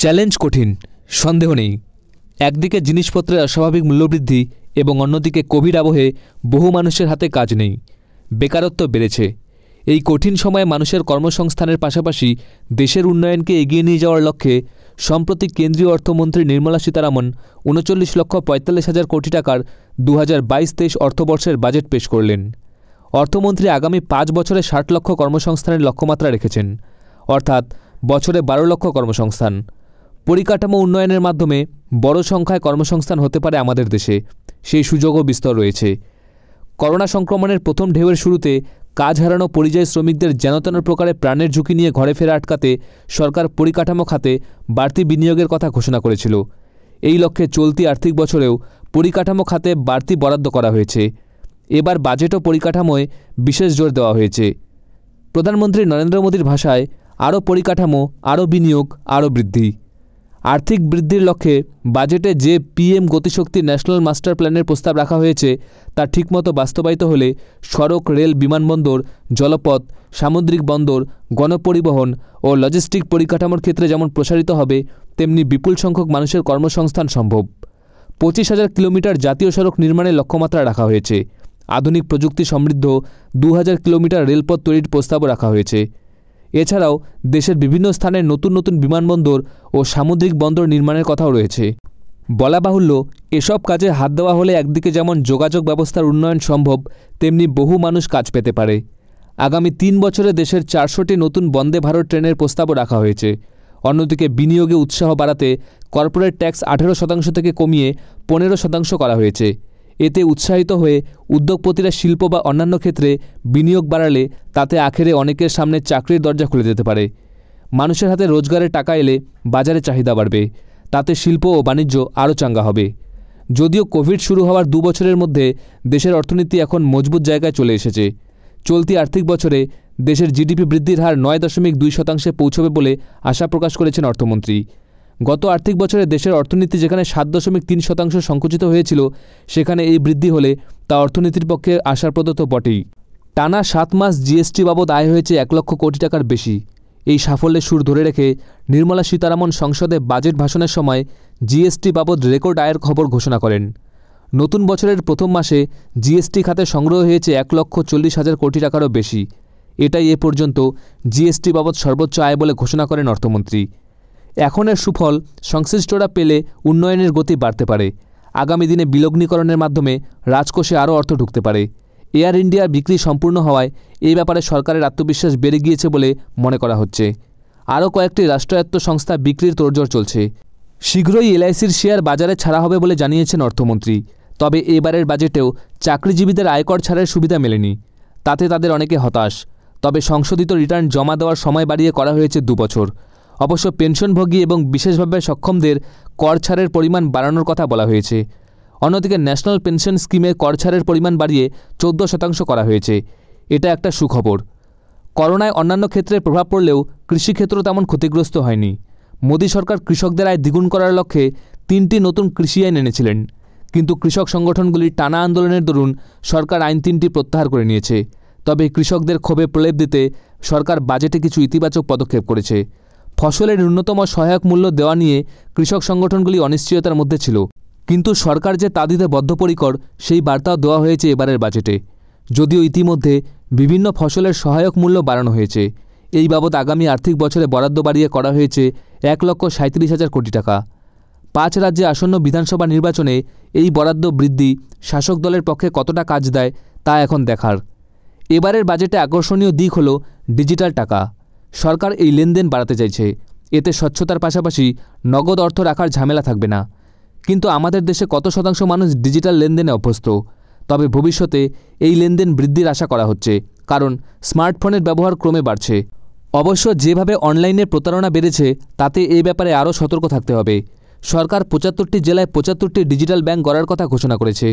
challenge কঠিন সন্দেহ নেই একদিকে জিনিসপত্রের অস্বাভাবিক মূল্যবৃদ্ধি এবং অন্যদিকে কোভিড আবহে বহু মানুষের হাতে কাজ নেই বেকারত্ব বেড়েছে এই কঠিন সময়ে মানুষের কর্মসংস্থানের পাশাপাশি দেশের উন্নয়নকে এগিয়ে নিয়ে যাওয়ার লক্ষ্যে সম্প্রতি কেন্দ্রীয় অর্থমন্ত্রী নির্মলা সীতারামন উনচল্লিশ লক্ষ পঁয়তাল্লিশ হাজার কোটি টাকার দু হাজার বাইশ তেইশ অর্থবর্ষের বাজেট পেশ করলেন অর্থমন্ত্রী আগামী পাঁচ বছরে ষাট লক্ষ কর্মসংস্থানের লক্ষ্যমাত্রা রেখেছেন অর্থাৎ বছরে বারো লক্ষ কর্মসংস্থান পরিকাঠামো উন্নয়নের মাধ্যমে বড় সংখ্যায় কর্মসংস্থান হতে পারে আমাদের দেশে সেই সুযোগও বিস্তর রয়েছে করোনা সংক্রমণের প্রথম ঢেউয়ের শুরুতে কাজ হারানো পরিযায়ী শ্রমিকদের যেনতেন প্রকারে প্রাণের ঝুঁকি নিয়ে ঘরে ফেরা আটকাতে সরকার পরিকাঠামো খাতে বাড়তি বিনিয়োগের কথা ঘোষণা করেছিল এই লক্ষ্যে চলতি আর্থিক বছরেও পরিকাঠামো খাতে বাড়তি বরাদ্দ করা হয়েছে এবার বাজেট ও পরিকাঠামোয় বিশেষ জোর দেওয়া হয়েছে প্রধানমন্ত্রী নরেন্দ্র মোদীর ভাষায় আরও পরিকাঠামো আরও বিনিয়োগ আরও বৃদ্ধি আর্থিক বৃদ্ধির লক্ষ্যে বাজেটে যে পিএম গতিশক্তি ন্যাশনাল মাস্টার প্ল্যানের প্রস্তাব রাখা হয়েছে তা ঠিকমতো বাস্তবায়িত হলে সড়ক রেল বিমানবন্দর জলপথ সামুদ্রিক বন্দর গণপরিবহন ও লজিস্টিক পরিকাঠামোর ক্ষেত্রে যেমন প্রসারিত হবে তেমনি বিপুল সংখ্যক মানুষের কর্মসংস্থান সম্ভব পঁচিশ হাজার কিলোমিটার জাতীয় সড়ক নির্মাণের লক্ষ্যমাত্রা রাখা হয়েছে আধুনিক প্রযুক্তি সমৃদ্ধ দু হাজার কিলোমিটার রেলপথ তৈরির প্রস্তাবও রাখা হয়েছে এছাড়াও দেশের বিভিন্ন স্থানে নতুন নতুন বিমানবন্দর ও সামুদ্রিক বন্দর নির্মাণের কথাও রয়েছে বলা বাহুল্য এসব কাজে হাত দেওয়া হলে একদিকে যেমন যোগাযোগ ব্যবস্থার উন্নয়ন সম্ভব তেমনি বহু মানুষ কাজ পেতে পারে আগামী তিন বছরে দেশের চারশোটি নতুন বন্দে ভারত ট্রেনের প্রস্তাবও রাখা হয়েছে অন্যদিকে বিনিয়োগে উৎসাহ বাড়াতে কর্পোরেট ট্যাক্স আঠেরো শতাংশ থেকে কমিয়ে পনেরো শতাংশ করা হয়েছে এতে উৎসাহিত হয়ে উদ্যোগপতিরা শিল্প বা অন্যান্য ক্ষেত্রে বিনিয়োগ বাড়ালে তাতে আখেরে অনেকের সামনে চাকরির দরজা খুলে যেতে পারে মানুষের হাতে রোজগারের টাকা এলে বাজারে চাহিদা বাড়বে তাতে শিল্প ও বাণিজ্য আরও চাঙ্গা হবে যদিও কোভিড শুরু হওয়ার দু বছরের মধ্যে দেশের অর্থনীতি এখন মজবুত জায়গায় চলে এসেছে চলতি আর্থিক বছরে দেশের জিডিপি বৃদ্ধির হার নয় দশমিক দুই শতাংশে পৌঁছবে বলে আশা প্রকাশ করেছেন অর্থমন্ত্রী গত আর্থিক বছরে দেশের অর্থনীতি যেখানে সাত দশমিক তিন শতাংশ সংকুচিত হয়েছিল সেখানে এই বৃদ্ধি হলে তা অর্থনীতির পক্ষে আশার তো বটেই টানা সাত মাস জিএসটি বাবদ আয় হয়েছে এক লক্ষ কোটি টাকার বেশি এই সাফল্যের সুর ধরে রেখে নির্মলা সীতারামন সংসদে বাজেট ভাষণের সময় জিএসটি বাবদ রেকর্ড আয়ের খবর ঘোষণা করেন নতুন বছরের প্রথম মাসে জিএসটি খাতে সংগ্রহ হয়েছে এক লক্ষ চল্লিশ হাজার কোটি টাকারও বেশি এটাই এ পর্যন্ত জিএসটি বাবদ সর্বোচ্চ আয় বলে ঘোষণা করেন অর্থমন্ত্রী এখন এর সুফল সংশ্লিষ্টরা পেলে উন্নয়নের গতি বাড়তে পারে আগামী দিনে বিলগ্নীকরণের মাধ্যমে রাজকোষে আরও অর্থ ঢুকতে পারে এয়ার ইন্ডিয়ার বিক্রি সম্পূর্ণ হওয়ায় এই ব্যাপারে সরকারের আত্মবিশ্বাস বেড়ে গিয়েছে বলে মনে করা হচ্ছে আরও কয়েকটি রাষ্ট্রায়ত্ত সংস্থা বিক্রির তোড়জোড় চলছে শীঘ্রই এলআইসির শেয়ার বাজারে ছাড়া হবে বলে জানিয়েছেন অর্থমন্ত্রী তবে এবারের বাজেটেও চাকরিজীবীদের আয়কর ছাড়ের সুবিধা মেলেনি তাতে তাদের অনেকে হতাশ তবে সংশোধিত রিটার্ন জমা দেওয়ার সময় বাড়িয়ে করা হয়েছে দুবছর অবশ্য পেনশনভোগী এবং বিশেষভাবে সক্ষমদের কর ছাড়ের পরিমাণ বাড়ানোর কথা বলা হয়েছে অন্যদিকে ন্যাশনাল পেনশন স্কিমে কর ছাড়ের পরিমাণ বাড়িয়ে চোদ্দ শতাংশ করা হয়েছে এটা একটা সুখবর করোনায় অন্যান্য ক্ষেত্রে প্রভাব পড়লেও কৃষিক্ষেত্র তেমন ক্ষতিগ্রস্ত হয়নি মোদী সরকার কৃষকদের আয় দ্বিগুণ করার লক্ষ্যে তিনটি নতুন কৃষি আইন এনেছিলেন কিন্তু কৃষক সংগঠনগুলির টানা আন্দোলনের দরুন সরকার আইন তিনটি প্রত্যাহার করে নিয়েছে তবে কৃষকদের ক্ষোভে প্রলেপ দিতে সরকার বাজেটে কিছু ইতিবাচক পদক্ষেপ করেছে ফসলের ন্যূনতম সহায়ক মূল্য দেওয়া নিয়ে কৃষক সংগঠনগুলি অনিশ্চয়তার মধ্যে ছিল কিন্তু সরকার যে দিতে বদ্ধপরিকর সেই বার্তাও দেওয়া হয়েছে এবারের বাজেটে যদিও ইতিমধ্যে বিভিন্ন ফসলের সহায়ক মূল্য বাড়ানো হয়েছে এই বাবদ আগামী আর্থিক বছরে বরাদ্দ বাড়িয়ে করা হয়েছে এক লক্ষ সাঁত্রিশ হাজার কোটি টাকা পাঁচ রাজ্যে আসন্ন বিধানসভা নির্বাচনে এই বরাদ্দ বৃদ্ধি শাসক দলের পক্ষে কতটা কাজ দেয় তা এখন দেখার এবারের বাজেটে আকর্ষণীয় দিক হল ডিজিটাল টাকা সরকার এই লেনদেন বাড়াতে চাইছে এতে স্বচ্ছতার পাশাপাশি নগদ অর্থ রাখার ঝামেলা থাকবে না কিন্তু আমাদের দেশে কত শতাংশ মানুষ ডিজিটাল লেনদেনে অভ্যস্ত তবে ভবিষ্যতে এই লেনদেন বৃদ্ধির আশা করা হচ্ছে কারণ স্মার্টফোনের ব্যবহার ক্রমে বাড়ছে অবশ্য যেভাবে অনলাইনে প্রতারণা বেড়েছে তাতে এই ব্যাপারে আরও সতর্ক থাকতে হবে সরকার পঁচাত্তরটি জেলায় পঁচাত্তরটি ডিজিটাল ব্যাংক গড়ার কথা ঘোষণা করেছে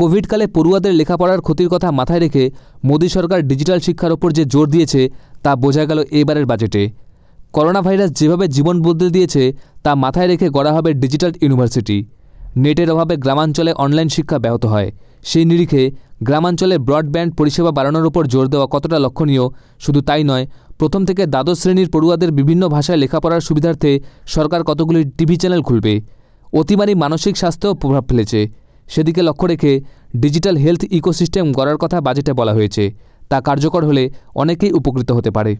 কোভিডকালে পড়ুয়াদের লেখাপড়ার ক্ষতির কথা মাথায় রেখে মোদী সরকার ডিজিটাল শিক্ষার ওপর যে জোর দিয়েছে তা বোঝা গেল এবারের বাজেটে করোনা ভাইরাস যেভাবে জীবন বদলে দিয়েছে তা মাথায় রেখে গড়া হবে ডিজিটাল ইউনিভার্সিটি নেটের অভাবে গ্রামাঞ্চলে অনলাইন শিক্ষা ব্যাহত হয় সেই নিরিখে গ্রামাঞ্চলে ব্রডব্যান্ড পরিষেবা বাড়ানোর ওপর জোর দেওয়া কতটা লক্ষণীয় শুধু তাই নয় প্রথম থেকে দ্বাদশ শ্রেণীর পড়ুয়াদের বিভিন্ন ভাষায় লেখাপড়ার সুবিধার্থে সরকার কতগুলি টিভি চ্যানেল খুলবে অতিমারী মানসিক স্বাস্থ্যেও প্রভাব ফেলেছে সেদিকে লক্ষ্য রেখে ডিজিটাল হেলথ ইকোসিস্টেম গড়ার কথা বাজেটে বলা হয়েছে তা কার্যকর হলে অনেকেই উপকৃত হতে পারে